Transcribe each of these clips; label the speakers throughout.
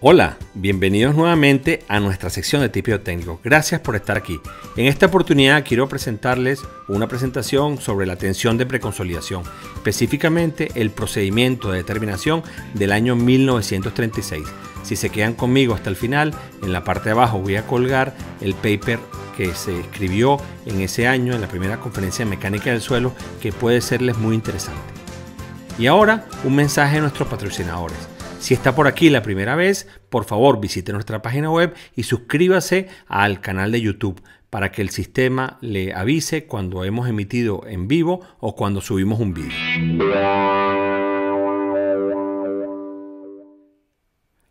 Speaker 1: Hola, bienvenidos nuevamente a nuestra sección de Tipio Técnico. Gracias por estar aquí. En esta oportunidad quiero presentarles una presentación sobre la tensión de preconsolidación, específicamente el procedimiento de determinación del año 1936. Si se quedan conmigo hasta el final, en la parte de abajo voy a colgar el paper que se escribió en ese año en la primera conferencia de mecánica del suelo que puede serles muy interesante. Y ahora un mensaje de nuestros patrocinadores. Si está por aquí la primera vez, por favor visite nuestra página web y suscríbase al canal de YouTube para que el sistema le avise cuando hemos emitido en vivo o cuando subimos un vídeo.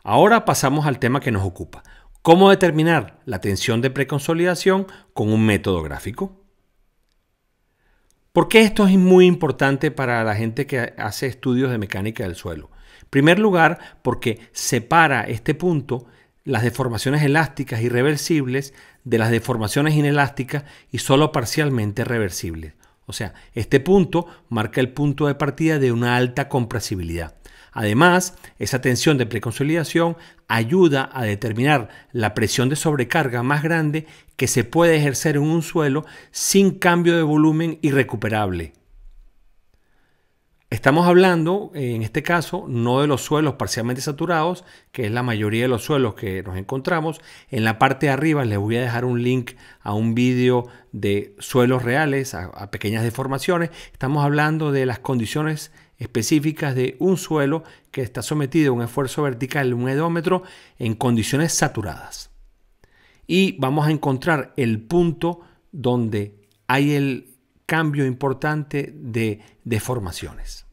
Speaker 1: Ahora pasamos al tema que nos ocupa. ¿Cómo determinar la tensión de preconsolidación con un método gráfico? ¿Por qué esto es muy importante para la gente que hace estudios de mecánica del suelo? primer lugar, porque separa este punto las deformaciones elásticas irreversibles de las deformaciones inelásticas y solo parcialmente reversibles. O sea, este punto marca el punto de partida de una alta compresibilidad. Además, esa tensión de preconsolidación ayuda a determinar la presión de sobrecarga más grande que se puede ejercer en un suelo sin cambio de volumen irrecuperable. Estamos hablando, en este caso, no de los suelos parcialmente saturados, que es la mayoría de los suelos que nos encontramos. En la parte de arriba les voy a dejar un link a un vídeo de suelos reales, a, pequeñas deformaciones. Estamos hablando de las condiciones específicas de un suelo que está sometido a un esfuerzo vertical un edómetro en condiciones saturadas. Y vamos a encontrar el punto donde hay el cambio importante de, de formaciones.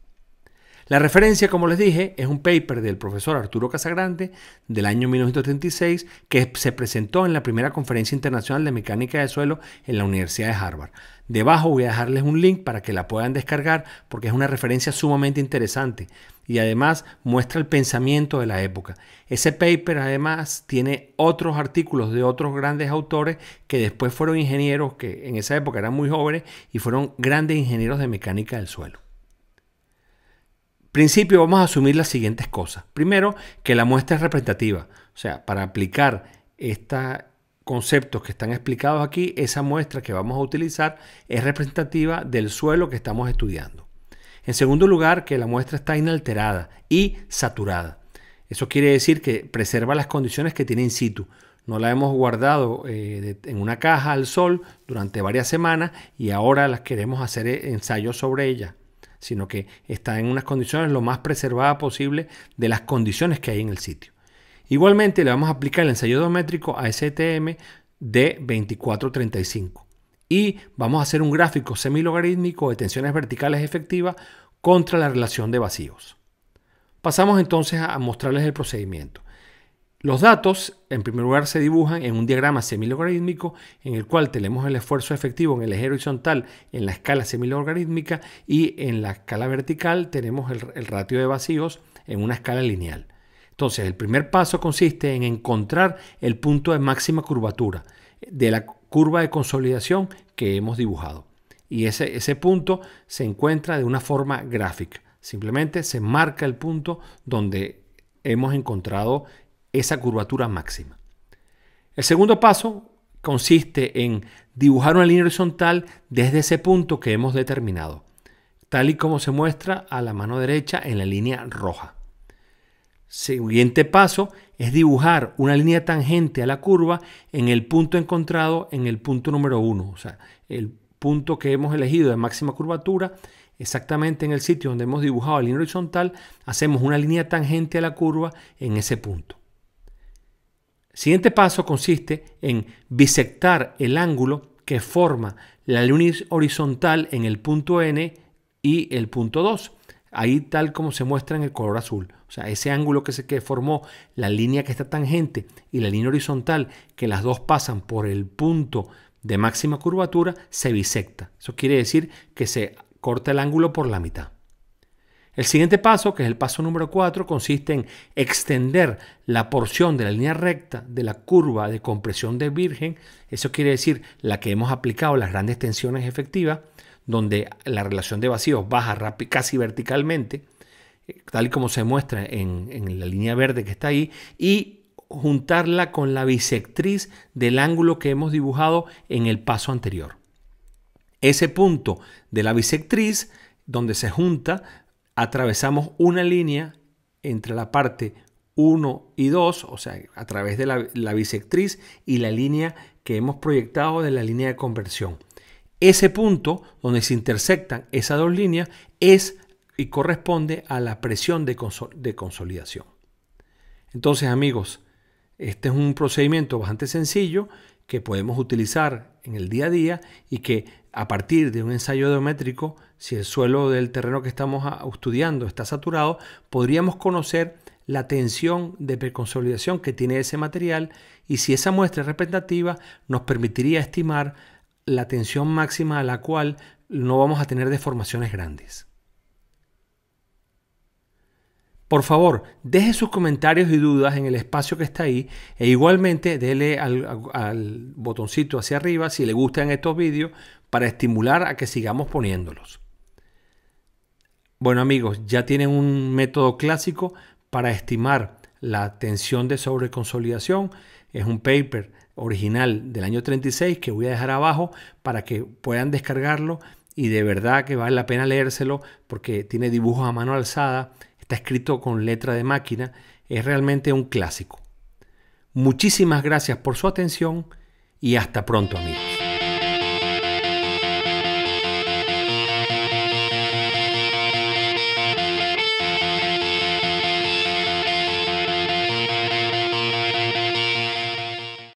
Speaker 1: La referencia, como les dije, es un paper del profesor Arturo Casagrande del año 1936 que se presentó en la primera conferencia internacional de mecánica de suelo en la Universidad de Harvard. Debajo voy a dejarles un link para que la puedan descargar porque es una referencia sumamente interesante y además muestra el pensamiento de la época. Ese paper además tiene otros artículos de otros grandes autores que después fueron ingenieros que en esa época eran muy jóvenes y fueron grandes ingenieros de mecánica del suelo principio vamos a asumir las siguientes cosas. Primero, que la muestra es representativa. O sea, para aplicar estos conceptos que están explicados aquí, esa muestra que vamos a utilizar es representativa del suelo que estamos estudiando. En segundo lugar, que la muestra está inalterada y saturada. Eso quiere decir que preserva las condiciones que tiene in situ. No la hemos guardado eh, en una caja al sol durante varias semanas y ahora las queremos hacer eh, ensayos sobre ella sino que está en unas condiciones lo más preservada posible de las condiciones que hay en el sitio. Igualmente le vamos a aplicar el ensayo dométrico a STM de 2435 y vamos a hacer un gráfico semilogarítmico de tensiones verticales efectivas contra la relación de vacíos. Pasamos entonces a mostrarles el procedimiento. Los datos, en primer lugar, se dibujan en un diagrama semilogarítmico en el cual tenemos el esfuerzo efectivo en el eje horizontal en la escala semilogarítmica y en la escala vertical tenemos el, ratio de vacíos en una escala lineal. Entonces, el primer paso consiste en encontrar el punto de máxima curvatura de la curva de consolidación que hemos dibujado. Y ese, ese punto se encuentra de una forma gráfica. Simplemente se marca el punto donde hemos encontrado esa curvatura máxima. El segundo paso consiste en dibujar una línea horizontal desde ese punto que hemos determinado, tal y como se muestra a la mano derecha en la línea roja. Siguiente paso es dibujar una línea tangente a la curva en el punto encontrado en el punto número 1, o sea, el punto que hemos elegido de máxima curvatura, exactamente en el sitio donde hemos dibujado la línea horizontal, hacemos una línea tangente a la curva en ese punto. Siguiente paso consiste en bisectar el ángulo que forma la línea horizontal en el punto N y el punto 2. Ahí tal como se muestra en el color azul. O sea, ese ángulo que se que formó la línea que está tangente y la línea horizontal, que las dos pasan por el punto de máxima curvatura, se bisecta. Eso quiere decir que se corta el ángulo por la mitad. El siguiente paso, que es el paso número 4, consiste en extender la porción de la línea recta de la curva de compresión de Virgen. Eso quiere decir la que hemos aplicado las grandes tensiones efectivas, donde la relación de vacíos baja casi verticalmente, eh, tal y como se muestra en, en la línea verde que está ahí, y juntarla con la bisectriz del ángulo que hemos dibujado en el paso anterior. Ese punto de la bisectriz donde se junta atravesamos una línea entre la parte 1 y 2, o sea, a través de la, bisectriz y la línea que hemos proyectado de la línea de conversión. Ese punto donde se intersectan esas dos líneas es y corresponde a la presión de, de consolidación. Entonces, amigos, este es un procedimiento bastante sencillo que podemos utilizar en el día a día y que a partir de un ensayo geométrico si el suelo del terreno que estamos estudiando está saturado, podríamos conocer la tensión de preconsolidación que tiene ese material y si esa muestra es representativa nos permitiría estimar la tensión máxima a la cual no vamos a tener deformaciones grandes. Por favor, deje sus comentarios y dudas en el espacio que está ahí e igualmente dele al, al botoncito hacia arriba si le gustan estos vídeos para estimular a que sigamos poniéndolos. Bueno amigos, ya tienen un método clásico para estimar la tensión de sobreconsolidación. Es un paper original del año 36 que voy a dejar abajo para que puedan descargarlo y de verdad que vale la pena leérselo porque tiene dibujos a mano alzada, está escrito con letra de máquina, es realmente un clásico. Muchísimas gracias por su atención y hasta pronto amigos.